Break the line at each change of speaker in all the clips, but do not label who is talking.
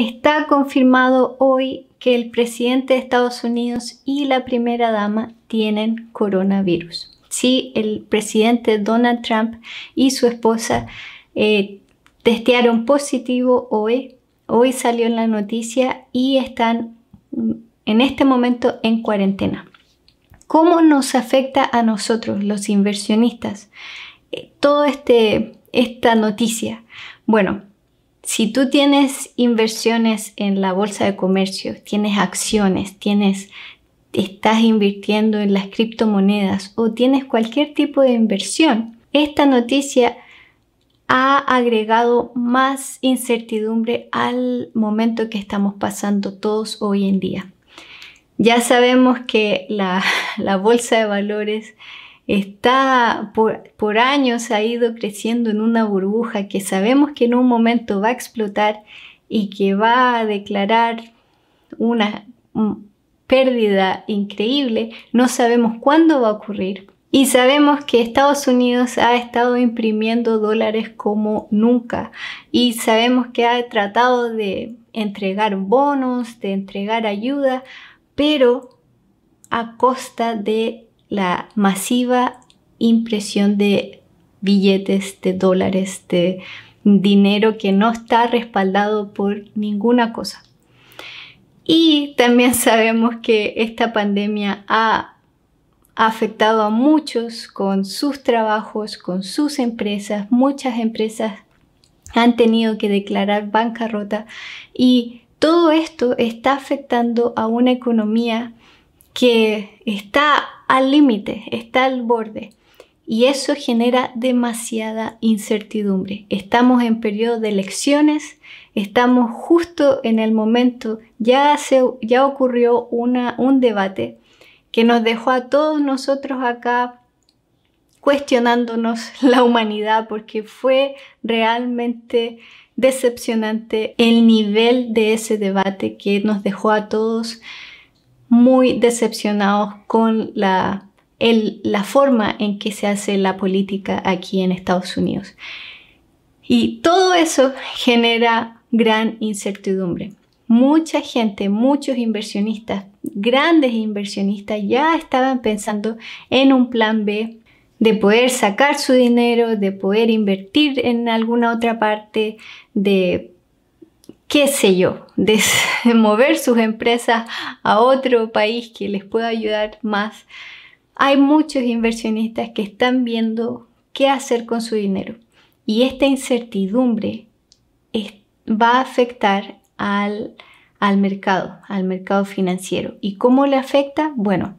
Está confirmado hoy que el presidente de Estados Unidos y la primera dama tienen coronavirus. Sí, el presidente Donald Trump y su esposa eh, testearon positivo hoy. Hoy salió en la noticia y están mm, en este momento en cuarentena. ¿Cómo nos afecta a nosotros, los inversionistas, eh, toda este, esta noticia? Bueno, si tú tienes inversiones en la bolsa de comercio, tienes acciones, tienes estás invirtiendo en las criptomonedas o tienes cualquier tipo de inversión, esta noticia ha agregado más incertidumbre al momento que estamos pasando todos hoy en día. Ya sabemos que la, la bolsa de valores está por, años ha ido creciendo en una burbuja que sabemos que en un momento va a explotar y que va a declarar una mm, pérdida increíble, no sabemos cuándo va a ocurrir. Y sabemos que Estados Unidos ha estado imprimiendo dólares como nunca. Y sabemos que ha tratado de entregar bonos, de entregar ayuda, pero a costa de la masiva impresión de billetes, de dólares, de dinero que no está respaldado por ninguna cosa. Y también sabemos que esta pandemia ha afectado a muchos con sus trabajos, con sus empresas. Muchas empresas han tenido que declarar bancarrota y todo esto está afectando a una economía que está al límite, está al borde. Y eso genera demasiada incertidumbre. Estamos en periodo de elecciones, estamos justo en el momento, ya, ya ocurrió un debate que nos dejó a todos nosotros acá cuestionándonos la humanidad porque fue realmente decepcionante el nivel de ese debate que nos dejó a todos muy decepcionados con la, la forma en que se hace la política aquí en Estados Unidos. Y todo eso genera gran incertidumbre. Mucha gente, muchos inversionistas, grandes inversionistas ya estaban pensando en un plan B de poder sacar su dinero, de poder invertir en alguna otra parte, de qué sé yo, de mover sus empresas a otro país que les pueda ayudar más, hay muchos inversionistas que están viendo qué hacer con su dinero. Y esta incertidumbre va a afectar al, mercado, al mercado financiero. ¿Y cómo le afecta? Bueno,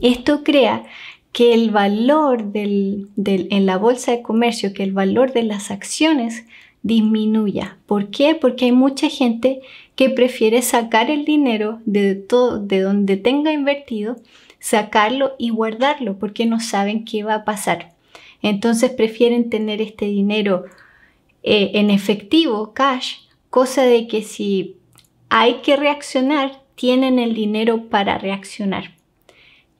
esto crea que el valor en la bolsa de comercio, que el valor de las acciones disminuya. ¿Por qué? Porque hay mucha gente que prefiere sacar el dinero de todo, de donde tenga invertido, sacarlo y guardarlo porque no saben qué va a pasar. Entonces prefieren tener este dinero eh, en efectivo, cash, cosa de que si hay que reaccionar, tienen el dinero para reaccionar.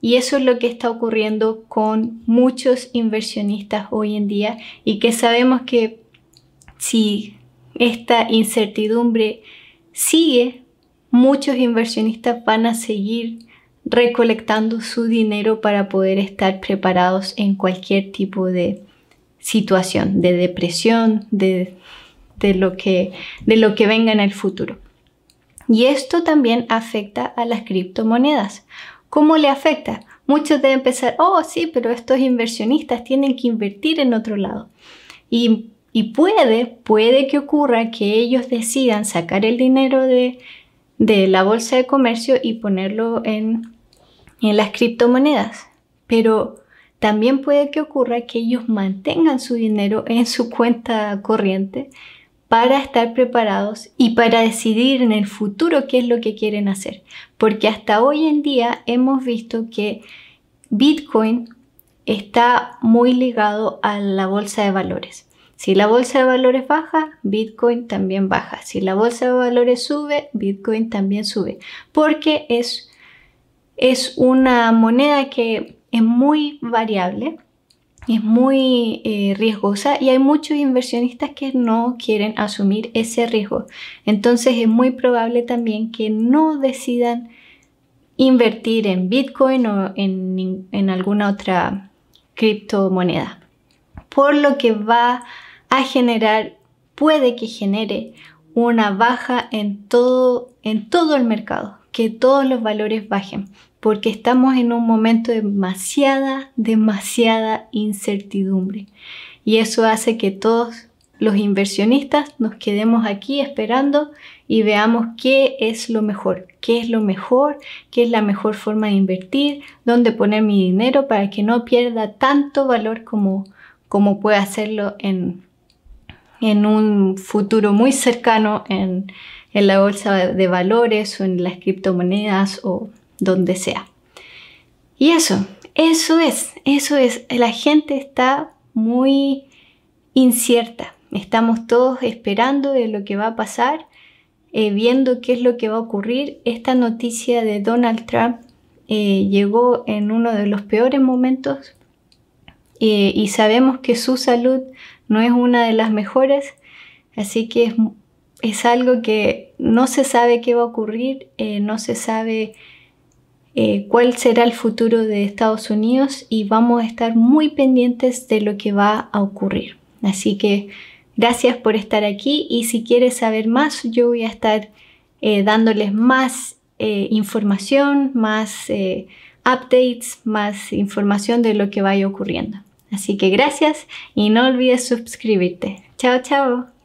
Y eso es lo que está ocurriendo con muchos inversionistas hoy en día y que sabemos que si esta incertidumbre sigue, muchos inversionistas van a seguir recolectando su dinero para poder estar preparados en cualquier tipo de situación, de depresión, de, lo, que, de lo que venga en el futuro. Y esto también afecta a las criptomonedas. ¿Cómo le afecta? Muchos deben pensar, oh sí, pero estos inversionistas tienen que invertir en otro lado. Y y puede, puede que ocurra que ellos decidan sacar el dinero de, la bolsa de comercio y ponerlo en, en las criptomonedas. Pero también puede que ocurra que ellos mantengan su dinero en su cuenta corriente para estar preparados y para decidir en el futuro qué es lo que quieren hacer. Porque hasta hoy en día hemos visto que Bitcoin está muy ligado a la bolsa de valores. Si la bolsa de valores baja, Bitcoin también baja. Si la bolsa de valores sube, Bitcoin también sube. Porque es, es una moneda que es muy variable, es muy eh, riesgosa y hay muchos inversionistas que no quieren asumir ese riesgo. Entonces es muy probable también que no decidan invertir en Bitcoin o en, en alguna otra criptomoneda. Por lo que va a a generar, puede que genere una baja en todo, en todo el mercado, que todos los valores bajen, porque estamos en un momento de demasiada, demasiada incertidumbre. Y eso hace que todos los inversionistas nos quedemos aquí esperando y veamos qué es lo mejor, qué es lo mejor, qué es la mejor forma de invertir, dónde poner mi dinero para que no pierda tanto valor como, como puede hacerlo en, en un futuro muy cercano en, la bolsa de valores o en las criptomonedas o donde sea. Y eso, eso es, eso es. La gente está muy incierta. Estamos todos esperando de lo que va a pasar, eh, viendo qué es lo que va a ocurrir. Esta noticia de Donald Trump eh, llegó en uno de los peores momentos eh, y sabemos que su salud no es una de las mejores, así que es, es algo que no se sabe qué va a ocurrir, eh, no se sabe eh, cuál será el futuro de Estados Unidos y vamos a estar muy pendientes de lo que va a ocurrir. Así que gracias por estar aquí y si quieres saber más, yo voy a estar eh, dándoles más información, más updates, más información de lo que vaya ocurriendo. Así que gracias y no olvides suscribirte. Chao, chao.